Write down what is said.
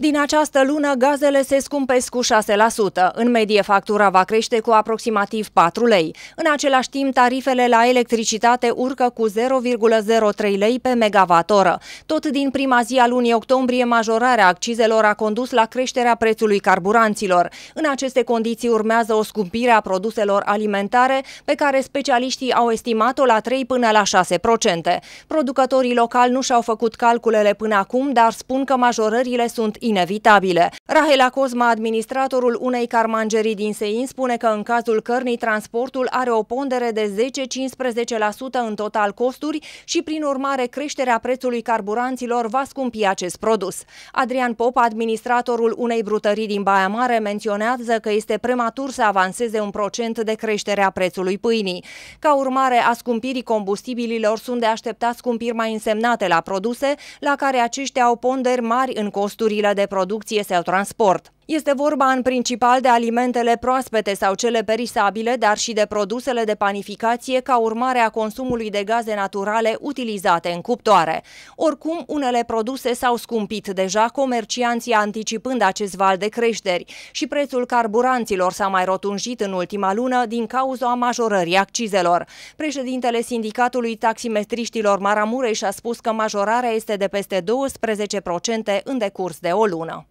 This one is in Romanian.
Din această lună, gazele se scumpesc cu 6%. În medie, factura va crește cu aproximativ 4 lei. În același timp, tarifele la electricitate urcă cu 0,03 lei pe megavatoră. Tot din prima zi a lunii octombrie, majorarea accizelor a condus la creșterea prețului carburanților. În aceste condiții urmează o scumpire a produselor alimentare, pe care specialiștii au estimat-o la 3 până la 6%. Producătorii locali nu și-au făcut calculele până acum, dar spun că majorările sunt inevitabile. Rahela Cosma, administratorul unei carmangerii din Sein, spune că în cazul cărnii transportul are o pondere de 10-15% în total costuri și prin urmare creșterea prețului carburanților va scumpi acest produs. Adrian Pop, administratorul unei brutării din Baia Mare, menționează că este prematur să avanseze un procent de creștere a prețului pâinii. Ca urmare a scumpirii combustibililor sunt de așteptat scumpiri mai însemnate la produse, la care aceștia au ponderi mari în costurile de de producție sau transport. Este vorba în principal de alimentele proaspete sau cele perisabile, dar și de produsele de panificație ca urmare a consumului de gaze naturale utilizate în cuptoare. Oricum, unele produse s-au scumpit deja, comercianții anticipând acest val de creșteri și prețul carburanților s-a mai rotunjit în ultima lună din cauza majorării accizelor. Președintele Sindicatului Taximetriștilor Maramureș a spus că majorarea este de peste 12% în decurs de o lună.